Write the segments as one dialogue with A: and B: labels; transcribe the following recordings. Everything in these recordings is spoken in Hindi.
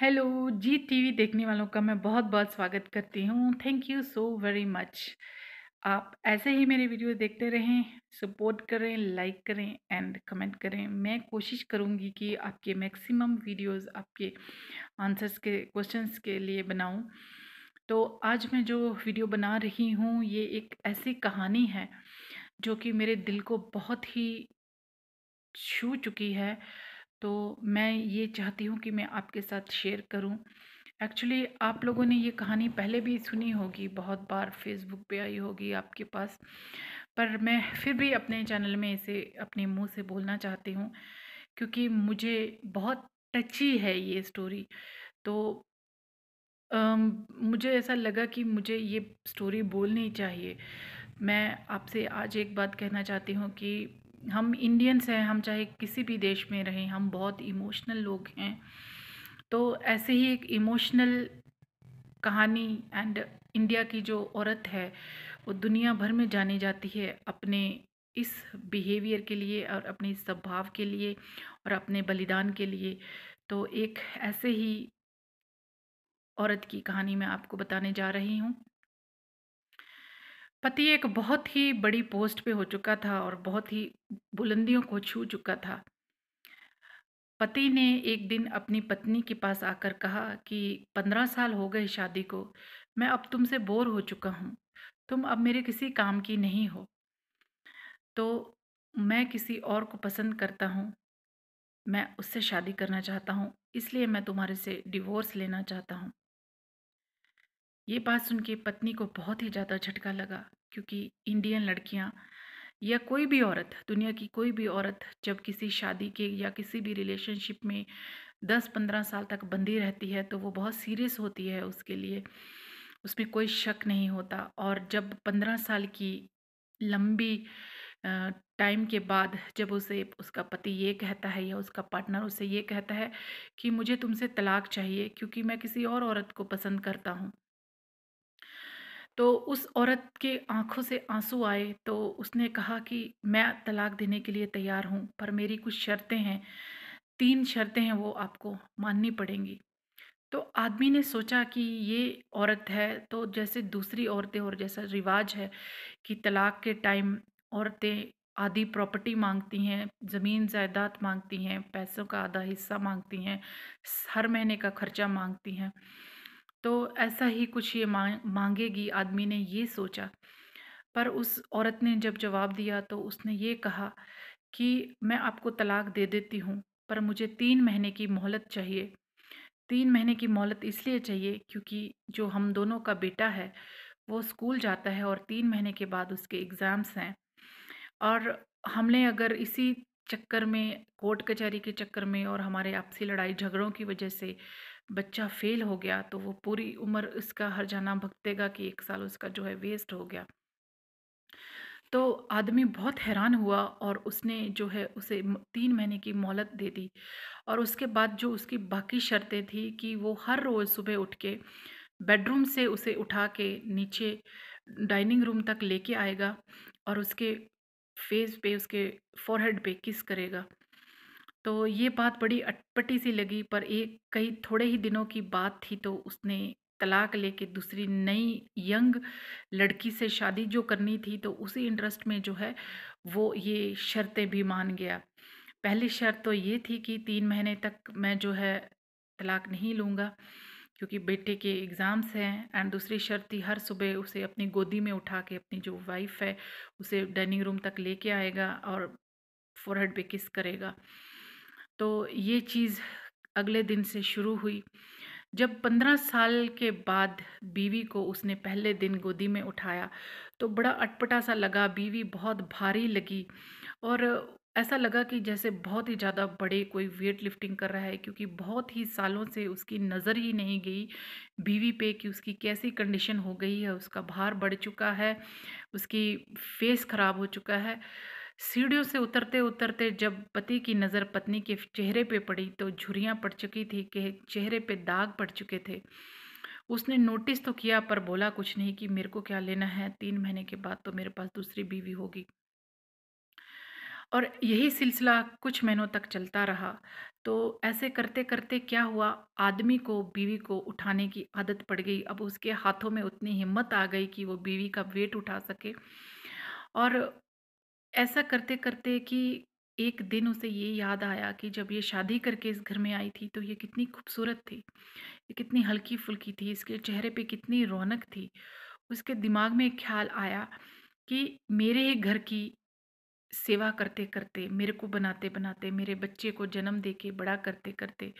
A: हेलो जी टीवी देखने वालों का मैं बहुत बहुत स्वागत करती हूँ thank you so very much आप ऐसे ही मेरे वीडियो देखते रहें सपोर्ट करें लाइक करें एंड कमेंट करें मैं कोशिश करूँगी कि आपके मैक्सिमम वीडियोस आपके आंसर्स के क्वेश्चंस के लिए बनाऊँ तो आज मैं जो वीडियो बना रही हूँ ये एक ऐसी कहानी है जो कि मेरे दिल को बहुत ही छू चुकी है तो मैं ये चाहती हूँ कि मैं आपके साथ शेयर करूँ एक्चुअली आप लोगों ने ये कहानी पहले भी सुनी होगी बहुत बार फेसबुक पे आई होगी आपके पास पर मैं फिर भी अपने चैनल में इसे अपने मुंह से बोलना चाहती हूँ क्योंकि मुझे बहुत टची है ये स्टोरी तो अम, मुझे ऐसा लगा कि मुझे ये स्टोरी बोलनी चाहिए मैं आपसे आज एक बात कहना चाहती हूँ कि हम इंडियंस हैं हम चाहे किसी भी देश में रहें हम बहुत इमोशनल लोग हैं तो ऐसे ही एक इमोशनल कहानी एंड इंडिया की जो औरत है वो दुनिया भर में जानी जाती है अपने इस बिहेवियर के लिए और अपने इस स्वभाव के लिए और अपने बलिदान के लिए तो एक ऐसे ही औरत की कहानी मैं आपको बताने जा रही हूँ पति एक बहुत ही बड़ी पोस्ट पे हो चुका था और बहुत ही बुलंदियों को छू चुका था पति ने एक दिन अपनी पत्नी के पास आकर कहा कि पंद्रह साल हो गए शादी को मैं अब तुमसे बोर हो चुका हूँ तुम अब मेरे किसी काम की नहीं हो तो मैं किसी और को पसंद करता हूँ मैं उससे शादी करना चाहता हूँ इसलिए मैं तुम्हारे से डिवोर्स लेना चाहता हूँ ये बात सुन के पत्नी को बहुत ही ज़्यादा झटका लगा क्योंकि इंडियन लड़कियाँ या कोई भी औरत दुनिया की कोई भी औरत जब किसी शादी के या किसी भी रिलेशनशिप में दस पंद्रह साल तक बंदी रहती है तो वो बहुत सीरियस होती है उसके लिए उसमें कोई शक नहीं होता और जब पंद्रह साल की लंबी टाइम के बाद जब उसे उसका पति ये कहता है या उसका पार्टनर उसे ये कहता है कि मुझे तुमसे तलाक चाहिए क्योंकि मैं किसी और औरत को पसंद करता हूँ तो उस औरत के आँखों से आंसू आए तो उसने कहा कि मैं तलाक देने के लिए तैयार हूँ पर मेरी कुछ शर्तें हैं तीन शर्तें हैं वो आपको माननी पड़ेंगी तो आदमी ने सोचा कि ये औरत है तो जैसे दूसरी औरतें और जैसा रिवाज है कि तलाक के टाइम औरतें आधी प्रॉपर्टी मांगती हैं ज़मीन जायदाद मांगती हैं पैसों का आधा हिस्सा मांगती हैं हर महीने का खर्चा मांगती हैं तो ऐसा ही कुछ ये मांग मांगेगी आदमी ने ये सोचा पर उस औरत ने जब जवाब दिया तो उसने ये कहा कि मैं आपको तलाक दे देती हूँ पर मुझे तीन महीने की मोहलत चाहिए तीन महीने की मोहलत इसलिए चाहिए क्योंकि जो हम दोनों का बेटा है वो स्कूल जाता है और तीन महीने के बाद उसके एग्ज़ाम्स हैं और हमने अगर इसी चक्कर में कोर्ट कचहरी के चक्कर में और हमारे आपसी लड़ाई झगड़ों की वजह से बच्चा फेल हो गया तो वो पूरी उम्र इसका हर जाना भगतेगा कि एक साल उसका जो है वेस्ट हो गया तो आदमी बहुत हैरान हुआ और उसने जो है उसे तीन महीने की मोहलत दे दी और उसके बाद जो उसकी बाकी शर्तें थी कि वो हर रोज़ सुबह उठ के बेडरूम से उसे उठा के नीचे डाइनिंग रूम तक लेके आएगा और उसके फेस पे उसके फोरहेड पे किस करेगा तो ये बात बड़ी अटपटी सी लगी पर एक कई थोड़े ही दिनों की बात थी तो उसने तलाक लेके दूसरी नई यंग लड़की से शादी जो करनी थी तो उसी इंटरेस्ट में जो है वो ये शर्तें भी मान गया पहली शर्त तो ये थी कि तीन महीने तक मैं जो है तलाक नहीं लूँगा क्योंकि बेटे के एग्ज़ाम्स हैं एंड दूसरी शर्त थी हर सुबह उसे अपनी गोदी में उठा के अपनी जो वाइफ है उसे डाइनिंग रूम तक लेके आएगा और फोरहेड पे किस करेगा तो ये चीज़ अगले दिन से शुरू हुई जब पंद्रह साल के बाद बीवी को उसने पहले दिन गोदी में उठाया तो बड़ा अटपटा सा लगा बीवी बहुत भारी लगी और ऐसा लगा कि जैसे बहुत ही ज़्यादा बड़े कोई वेट लिफ्टिंग कर रहा है क्योंकि बहुत ही सालों से उसकी नज़र ही नहीं गई बीवी पे कि उसकी कैसी कंडीशन हो गई है उसका भार बढ़ चुका है उसकी फेस ख़राब हो चुका है सीढ़ियों से उतरते उतरते जब पति की नज़र पत्नी के चेहरे पे पड़ी तो झुरियाँ पड़ चुकी थी कि चेहरे पे दाग पड़ चुके थे उसने नोटिस तो किया पर बोला कुछ नहीं कि मेरे को क्या लेना है तीन महीने के बाद तो मेरे पास दूसरी बीवी होगी और यही सिलसिला कुछ महीनों तक चलता रहा तो ऐसे करते करते क्या हुआ आदमी को बीवी को उठाने की आदत पड़ गई अब उसके हाथों में उतनी हिम्मत आ गई कि वो बीवी का वेट उठा सके और ऐसा करते करते कि एक दिन उसे ये याद आया कि जब ये शादी करके इस घर में आई थी तो ये कितनी खूबसूरत थी ये कितनी हल्की फुल्की थी इसके चेहरे पे कितनी रौनक थी उसके दिमाग में एक ख्याल आया कि मेरे ही घर की सेवा करते करते मेरे को बनाते बनाते मेरे बच्चे को जन्म दे के बड़ा करते करते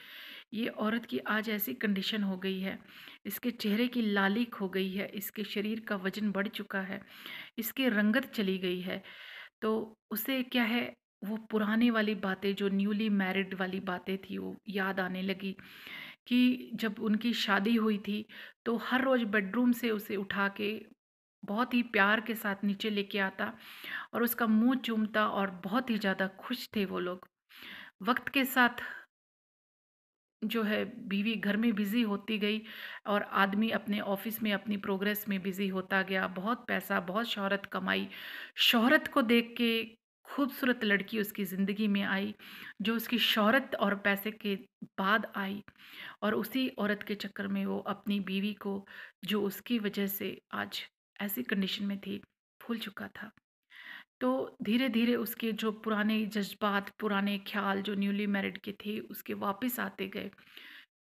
A: ये औरत की आज ऐसी कंडीशन हो गई है इसके चेहरे की लालिक हो गई है इसके शरीर का वजन बढ़ चुका है इसकी रंगत चली गई है तो उसे क्या है वो पुराने वाली बातें जो न्यूली मैरिड वाली बातें थी वो याद आने लगी कि जब उनकी शादी हुई थी तो हर रोज़ बेडरूम से उसे उठा के बहुत ही प्यार के साथ नीचे लेके आता और उसका मुंह चूमता और बहुत ही ज़्यादा खुश थे वो लोग वक्त के साथ जो है बीवी घर में बिज़ी होती गई और आदमी अपने ऑफिस में अपनी प्रोग्रेस में बिज़ी होता गया बहुत पैसा बहुत शोहरत कमाई शोहरत को देख के खूबसूरत लड़की उसकी ज़िंदगी में आई जो उसकी शोहरत और पैसे के बाद आई और उसी औरत के चक्कर में वो अपनी बीवी को जो उसकी वजह से आज ऐसी कंडीशन में थी भूल चुका था तो धीरे धीरे उसके जो पुराने जज्बात पुराने ख्याल जो न्यूली मैरिड के थे उसके वापस आते गए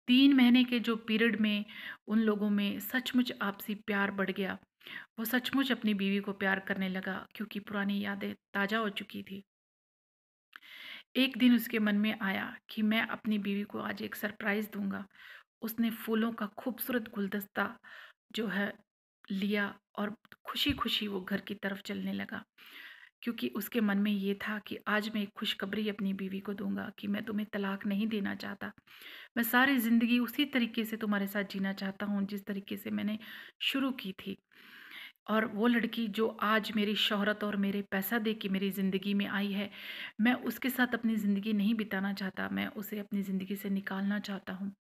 A: तीन महीने के जो पीरियड में उन लोगों में सचमुच आपसी प्यार बढ़ गया वो सचमुच अपनी बीवी को प्यार करने लगा क्योंकि पुरानी यादें ताज़ा हो चुकी थी एक दिन उसके मन में आया कि मैं अपनी बीवी को आज एक सरप्राइज़ दूंगा उसने फूलों का खूबसूरत गुलदस्ता जो है लिया और खुशी खुशी वो घर की तरफ चलने लगा क्योंकि उसके मन में ये था कि आज मैं एक खुशखबरी अपनी बीवी को दूंगा कि मैं तुम्हें तलाक नहीं देना चाहता मैं सारी ज़िंदगी उसी तरीके से तुम्हारे साथ जीना चाहता हूँ जिस तरीके से मैंने शुरू की थी और वो लड़की जो आज मेरी शोहरत और मेरे पैसा दे के मेरी ज़िंदगी में आई है मैं उसके साथ अपनी ज़िंदगी नहीं बिताना चाहता मैं उसे अपनी ज़िंदगी से निकालना चाहता हूँ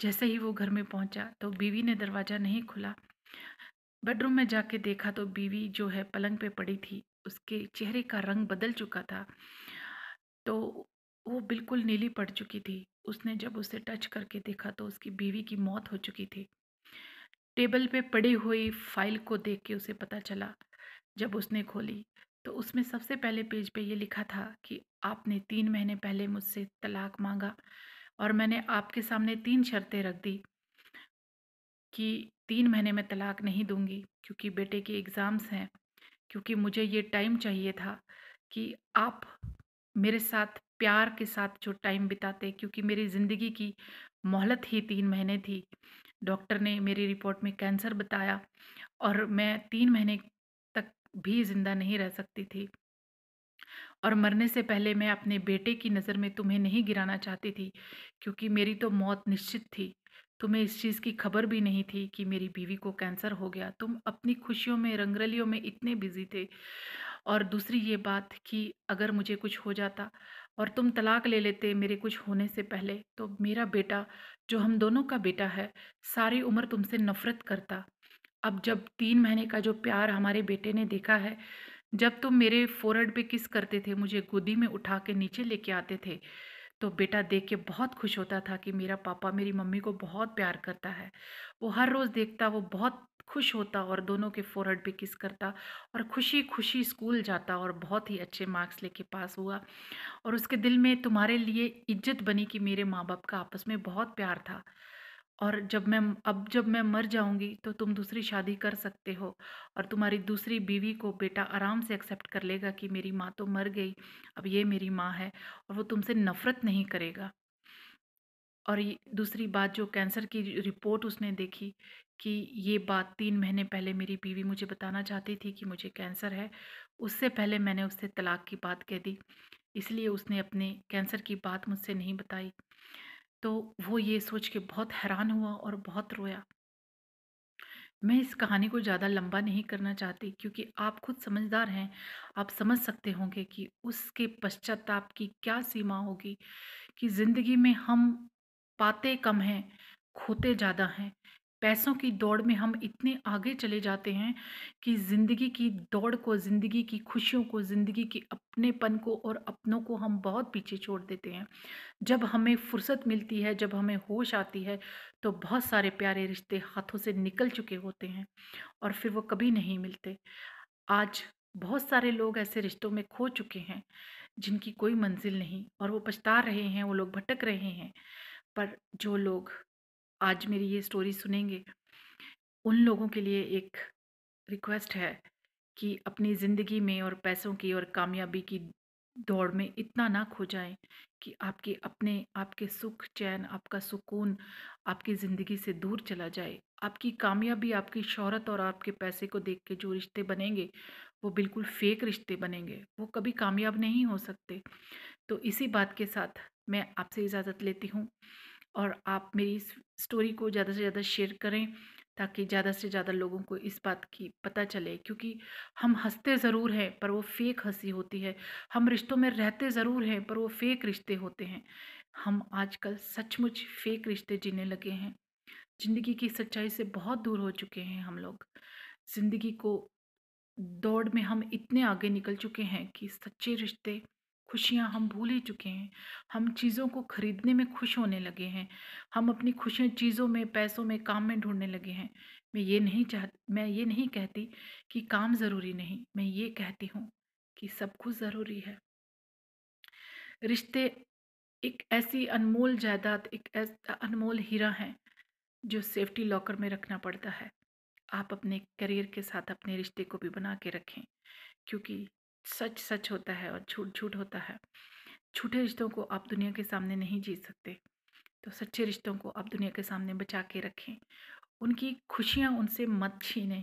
A: जैसे ही वो घर में पहुँचा तो बीवी ने दरवाज़ा नहीं खुला बेडरूम में जाके देखा तो बीवी जो है पलंग पे पड़ी थी उसके चेहरे का रंग बदल चुका था तो वो बिल्कुल नीली पड़ चुकी थी उसने जब उसे टच करके देखा तो उसकी बीवी की मौत हो चुकी थी टेबल पे पड़ी हुई फाइल को देख के उसे पता चला जब उसने खोली तो उसमें सबसे पहले पेज पे ये लिखा था कि आपने तीन महीने पहले मुझसे तलाक मांगा और मैंने आपके सामने तीन शर्तें रख दी कि तीन महीने में तलाक नहीं दूंगी क्योंकि बेटे के एग्ज़ाम्स हैं क्योंकि मुझे ये टाइम चाहिए था कि आप मेरे साथ प्यार के साथ जो टाइम बिताते क्योंकि मेरी ज़िंदगी की मोहलत ही तीन महीने थी डॉक्टर ने मेरी रिपोर्ट में कैंसर बताया और मैं तीन महीने तक भी ज़िंदा नहीं रह सकती थी और मरने से पहले मैं अपने बेटे की नज़र में तुम्हें नहीं गिराना चाहती थी क्योंकि मेरी तो मौत निश्चित थी तुम्हें इस चीज़ की खबर भी नहीं थी कि मेरी बीवी को कैंसर हो गया तुम अपनी खुशियों में रंगरलियों में इतने बिजी थे और दूसरी ये बात कि अगर मुझे कुछ हो जाता और तुम तलाक ले लेते मेरे कुछ होने से पहले तो मेरा बेटा जो हम दोनों का बेटा है सारी उम्र तुमसे नफरत करता अब जब तीन महीने का जो प्यार हमारे बेटे ने देखा है जब तुम मेरे फोरहेड पे किस करते थे मुझे गोदी में उठा के नीचे लेके आते थे तो बेटा देख के बहुत खुश होता था कि मेरा पापा मेरी मम्मी को बहुत प्यार करता है वो हर रोज़ देखता वो बहुत खुश होता और दोनों के फोरहेड पे किस करता और खुशी खुशी स्कूल जाता और बहुत ही अच्छे मार्क्स लेके पास हुआ और उसके दिल में तुम्हारे लिए इज्जत बनी कि मेरे माँ बाप का आपस में बहुत प्यार था और जब मैं अब जब मैं मर जाऊंगी तो तुम दूसरी शादी कर सकते हो और तुम्हारी दूसरी बीवी को बेटा आराम से एक्सेप्ट कर लेगा कि मेरी माँ तो मर गई अब ये मेरी माँ है और वो तुमसे नफ़रत नहीं करेगा और दूसरी बात जो कैंसर की रिपोर्ट उसने देखी कि ये बात तीन महीने पहले मेरी बीवी मुझे बताना चाहती थी कि मुझे कैंसर है उससे पहले मैंने उससे तलाक की बात कह दी इसलिए उसने अपने कैंसर की बात मुझसे नहीं बताई तो वो ये सोच के बहुत हैरान हुआ और बहुत रोया मैं इस कहानी को ज़्यादा लंबा नहीं करना चाहती क्योंकि आप खुद समझदार हैं आप समझ सकते होंगे कि उसके पश्चाताप की क्या सीमा होगी कि ज़िंदगी में हम पाते कम हैं खोते ज़्यादा हैं पैसों की दौड़ में हम इतने आगे चले जाते हैं कि ज़िंदगी की दौड़ को ज़िंदगी की खुशियों को ज़िंदगी के अपनेपन को और अपनों को हम बहुत पीछे छोड़ देते हैं जब हमें फुर्सत मिलती है जब हमें होश आती है तो बहुत सारे प्यारे रिश्ते हाथों से निकल चुके होते हैं और फिर वो कभी नहीं मिलते आज बहुत सारे लोग ऐसे रिश्तों में खो चुके हैं जिनकी कोई मंजिल नहीं और वो पछता रहे हैं वो लोग भटक रहे हैं पर जो लोग आज मेरी ये स्टोरी सुनेंगे उन लोगों के लिए एक रिक्वेस्ट है कि अपनी ज़िंदगी में और पैसों की और कामयाबी की दौड़ में इतना ना खो जाएं कि आपके अपने आपके सुख चैन आपका सुकून आपकी ज़िंदगी से दूर चला जाए आपकी कामयाबी आपकी शहरत और आपके पैसे को देख के जो रिश्ते बनेंगे वो बिल्कुल फेक रिश्ते बनेंगे वो कभी कामयाब नहीं हो सकते तो इसी बात के साथ मैं आपसे इजाज़त लेती हूँ और आप मेरी इस स्टोरी को ज़्यादा से ज़्यादा शेयर करें ताकि ज़्यादा से ज़्यादा लोगों को इस बात की पता चले क्योंकि हम हंसते ज़रूर हैं पर वो फेक हंसी होती है हम रिश्तों में रहते ज़रूर हैं पर वो फेक रिश्ते होते हैं हम आजकल सचमुच फेक रिश्ते जीने लगे हैं ज़िंदगी की सच्चाई से बहुत दूर हो चुके हैं हम लोग ज़िंदगी को दौड़ में हम इतने आगे निकल चुके हैं कि सच्चे रिश्ते खुशियाँ हम भूल ही चुके हैं हम चीज़ों को ख़रीदने में खुश होने लगे हैं हम अपनी खुशियाँ चीज़ों में पैसों में काम में ढूंढने लगे हैं मैं ये नहीं चाह मैं ये नहीं कहती कि काम ज़रूरी नहीं मैं ये कहती हूँ कि सब कुछ ज़रूरी है रिश्ते एक ऐसी अनमोल जायदाद एक ऐसा अनमोल हीरा है जो सेफ्टी लॉकर में रखना पड़ता है आप अपने करियर के साथ अपने रिश्ते को भी बना के रखें क्योंकि सच सच होता है और झूठ झूठ होता है झूठे रिश्तों को आप दुनिया के सामने नहीं जीत सकते तो सच्चे रिश्तों को आप दुनिया के सामने बचा के रखें उनकी खुशियाँ उनसे मत छीनें